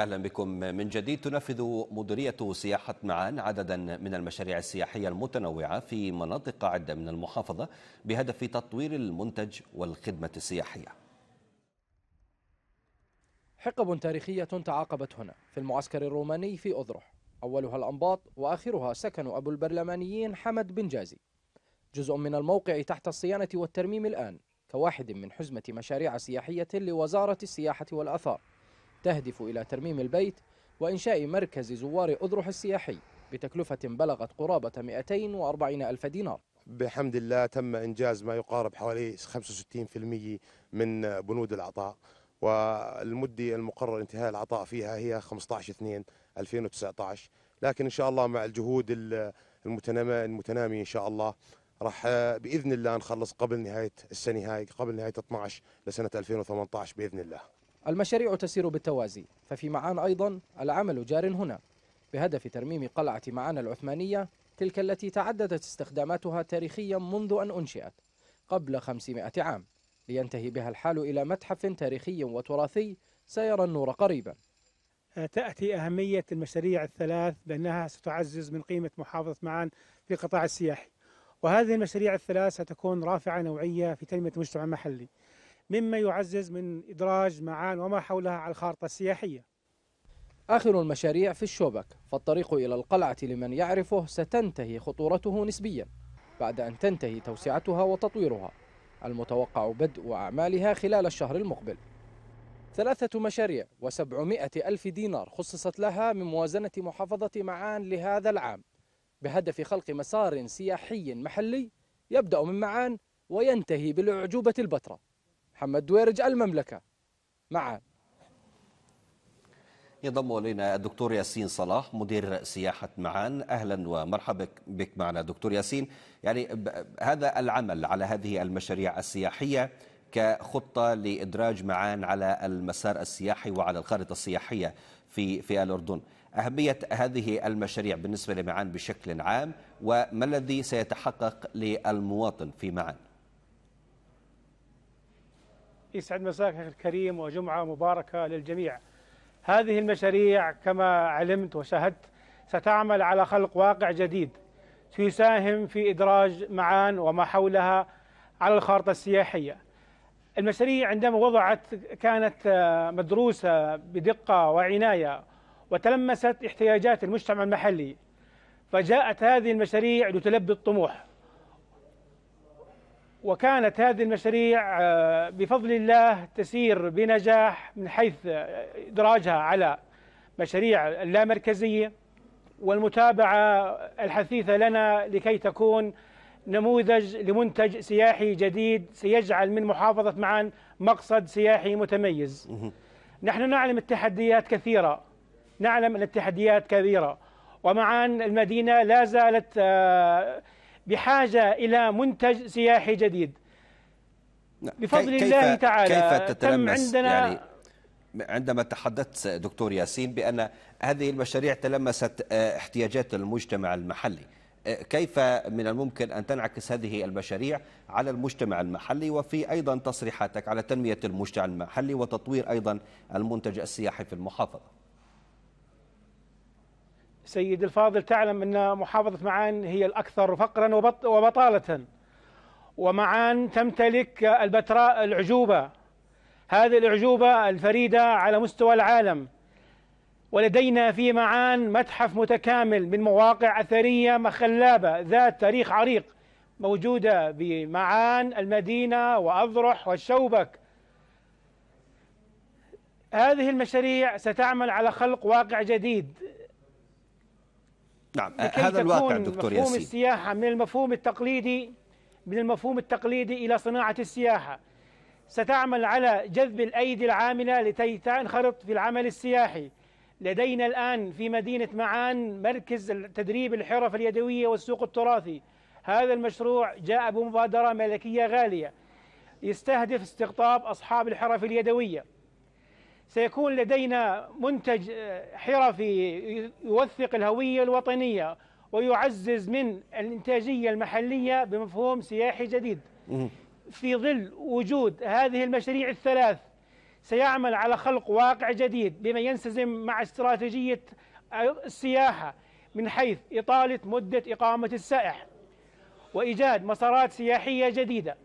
أهلا بكم من جديد تنفذ مديرية سياحة معان عددا من المشاريع السياحية المتنوعة في مناطق عدة من المحافظة بهدف تطوير المنتج والخدمة السياحية حقب تاريخية تعاقبت هنا في المعسكر الروماني في أضرح أولها الأنباط وآخرها سكن أبو البرلمانيين حمد بن جازي جزء من الموقع تحت الصيانة والترميم الآن كواحد من حزمة مشاريع سياحية لوزارة السياحة والأثار تهدف إلى ترميم البيت وإنشاء مركز زوار أذرح السياحي بتكلفة بلغت قرابة 240 ألف دينار بحمد الله تم إنجاز ما يقارب حوالي 65% من بنود العطاء والمدة المقرر انتهاء العطاء فيها هي 15/2/2019 لكن إن شاء الله مع الجهود المتنامية إن شاء الله راح باذن الله نخلص قبل نهايه السنه هاي قبل نهايه 12 لسنه 2018 باذن الله المشاريع تسير بالتوازي ففي معان أيضا العمل جار هنا بهدف ترميم قلعة معان العثمانية تلك التي تعددت استخداماتها تاريخيا منذ أن أنشئت قبل 500 عام لينتهي بها الحال إلى متحف تاريخي وتراثي سيرى النور قريبا تأتي أهمية المشاريع الثلاث بأنها ستعزز من قيمة محافظة معان في القطاع السياحي وهذه المشاريع الثلاث ستكون رافعة نوعية في تنمية المجتمع المحلي مما يعزز من إدراج معان وما حولها على الخارطة السياحية آخر المشاريع في الشوبك فالطريق إلى القلعة لمن يعرفه ستنتهي خطورته نسبيا بعد أن تنتهي توسعتها وتطويرها المتوقع بدء أعمالها خلال الشهر المقبل ثلاثة مشاريع وسبعمائة ألف دينار خصصت لها من موازنة محافظة معان لهذا العام بهدف خلق مسار سياحي محلي يبدأ من معان وينتهي بالأعجوبة البتراء محمد دويرج المملكة مع ينضم الينا الدكتور ياسين صلاح مدير سياحه معان اهلا ومرحبا بك معنا دكتور ياسين يعني هذا العمل على هذه المشاريع السياحيه كخطه لادراج معان على المسار السياحي وعلى الخارطه السياحيه في في الاردن اهميه هذه المشاريع بالنسبه لمعان بشكل عام وما الذي سيتحقق للمواطن في معان يسعد مساك أخي الكريم وجمعة مباركة للجميع هذه المشاريع كما علمت وشاهدت ستعمل على خلق واقع جديد سيساهم في إدراج معان وما حولها على الخارطة السياحية المشاريع عندما وضعت كانت مدروسة بدقة وعناية وتلمست احتياجات المجتمع المحلي فجاءت هذه المشاريع لتلبي الطموح وكانت هذه المشاريع آه، بفضل الله تسير بنجاح من حيث آه، إدراجها على مشاريع اللامركزية والمتابعة الحثيثة لنا لكي تكون نموذج لمنتج سياحي جديد سيجعل من محافظة معان مقصد سياحي متميز نحن نعلم التحديات كثيرة نعلم أن التحديات كبيرة ومعان المدينة لا زالت آه، بحاجة إلى منتج سياحي جديد نعم. بفضل كيف الله تعالى كيف تتلمس عندنا يعني عندما تحدثت دكتور ياسين بأن هذه المشاريع تلمست آه، احتياجات المجتمع المحلي آه، كيف من الممكن أن تنعكس هذه المشاريع على المجتمع المحلي وفي أيضا تصريحاتك على تنمية المجتمع المحلي وتطوير أيضا المنتج السياحي في المحافظة سيد الفاضل تعلم أن محافظة معان هي الأكثر فقرا وبطالة ومعان تمتلك البتراء العجوبة هذه الأعجوبة الفريدة على مستوى العالم ولدينا في معان متحف متكامل من مواقع أثرية مخلابة ذات تاريخ عريق موجودة بمعان المدينة وأضرح والشوبك هذه المشاريع ستعمل على خلق واقع جديد نعم أه، هذا الواقع دكتور ياسين مفهوم السياحة من المفهوم التقليدي من المفهوم التقليدي إلى صناعة السياحة ستعمل على جذب الأيدي العاملة لكي تنخرط في العمل السياحي لدينا الآن في مدينة معان مركز تدريب الحرف اليدوية والسوق التراثي هذا المشروع جاء بمبادرة ملكية غالية يستهدف استقطاب أصحاب الحرف اليدوية سيكون لدينا منتج آه، حرفي يوثق الهوية الوطنية ويعزز من الإنتاجية المحلية بمفهوم سياحي جديد في ظل وجود هذه المشاريع الثلاث سيعمل على خلق واقع جديد بما ينسزم مع استراتيجية السياحة من حيث إطالة مدة إقامة السائح وإيجاد مسارات سياحية جديدة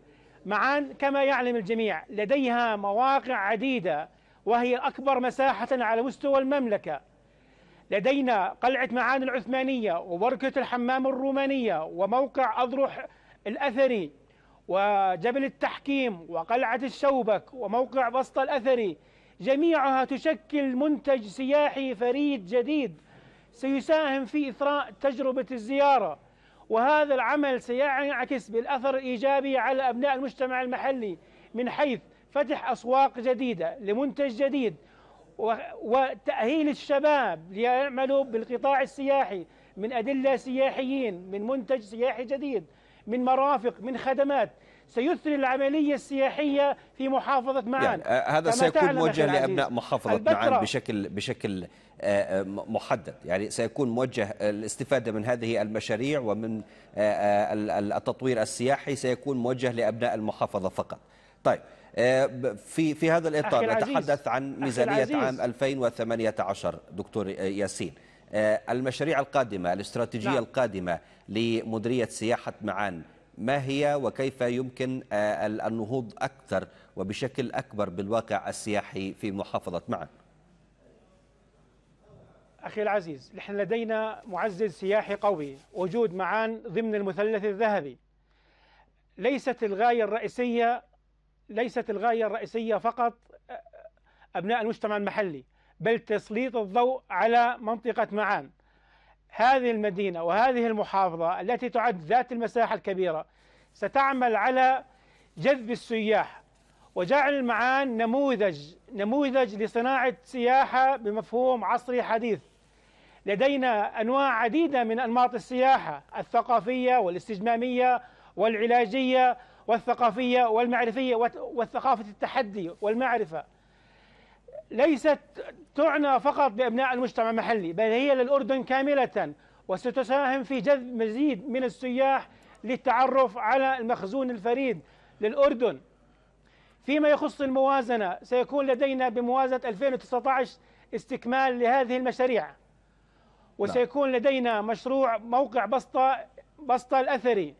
معان كما يعلم الجميع لديها مواقع عديدة وهي أكبر مساحة على مستوى المملكة لدينا قلعة معان العثمانية وبركة الحمام الرومانية وموقع أضرح الأثري وجبل التحكيم وقلعة الشوبك وموقع بسطة الأثري جميعها تشكل منتج سياحي فريد جديد سيساهم في إثراء تجربة الزيارة وهذا العمل سينعكس بالأثر الإيجابي على أبناء المجتمع المحلي من حيث فتح أسواق جديدة لمنتج جديد وتأهيل الشباب ليعملوا بالقطاع السياحي من أدلة سياحيين من منتج سياحي جديد من مرافق من خدمات سيثري العملية السياحية في محافظة معان يعني آه، هذا سيكون موجه لأبناء محافظة معان بشكل بشكل آه، آه، محدد يعني سيكون موجه الاستفادة من هذه المشاريع ومن التطوير السياحي سيكون موجه لأبناء المحافظة فقط طيب آه، في في هذا الاطار نتحدث عن ميزانيه عام 2018 دكتور آه، ياسين آه، المشاريع القادمه الاستراتيجيه نعم. القادمه لمديريه سياحه معان ما هي وكيف يمكن النهوض اكثر وبشكل اكبر بالواقع السياحي في محافظه معان اخي العزيز نحن لدينا معزز سياحي قوي وجود معان ضمن المثلث الذهبي ليست الغايه الرئيسيه ليست الغاية الرئيسية فقط أبناء المجتمع المحلي بل تسليط الضوء على منطقة معان هذه المدينة وهذه المحافظة التي تعد ذات المساحة الكبيرة ستعمل على جذب السياح وجعل معان نموذج نموذج لصناعة سياحة بمفهوم عصري حديث لدينا أنواع عديدة من أنماط السياحة الثقافية والاستجمامية والعلاجية والثقافية والمعرفية والثقافة التحدي والمعرفة ليست تعنى فقط بأبناء المجتمع المحلي بل هي للأردن كاملة وستساهم في جذب مزيد من السياح للتعرف على المخزون الفريد للأردن فيما يخص الموازنة سيكون لدينا بموازنة 2019 استكمال لهذه المشاريع نعم. وسيكون لدينا مشروع موقع بسطة بسطة الأثري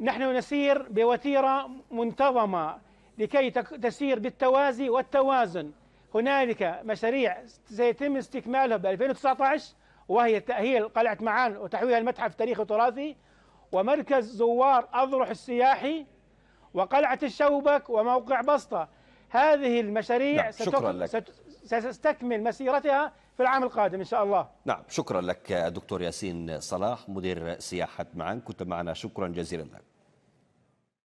نحن نسير بوتيرة منتظمة لكي تسير بالتوازي والتوازن هنالك مشاريع سيتم استكمالها ب 2019 وهي تأهيل قلعة معان وتحويلها المتحف التاريخي التراثي ومركز زوار أضرح السياحي وقلعة الشوبك وموقع بسطة هذه المشاريع نعم شكرا لك. ستستكمل مسيرتها في العام القادم إن شاء الله نعم شكرا لك دكتور ياسين صلاح مدير سياحة معان كنت معنا شكرا جزيلا لك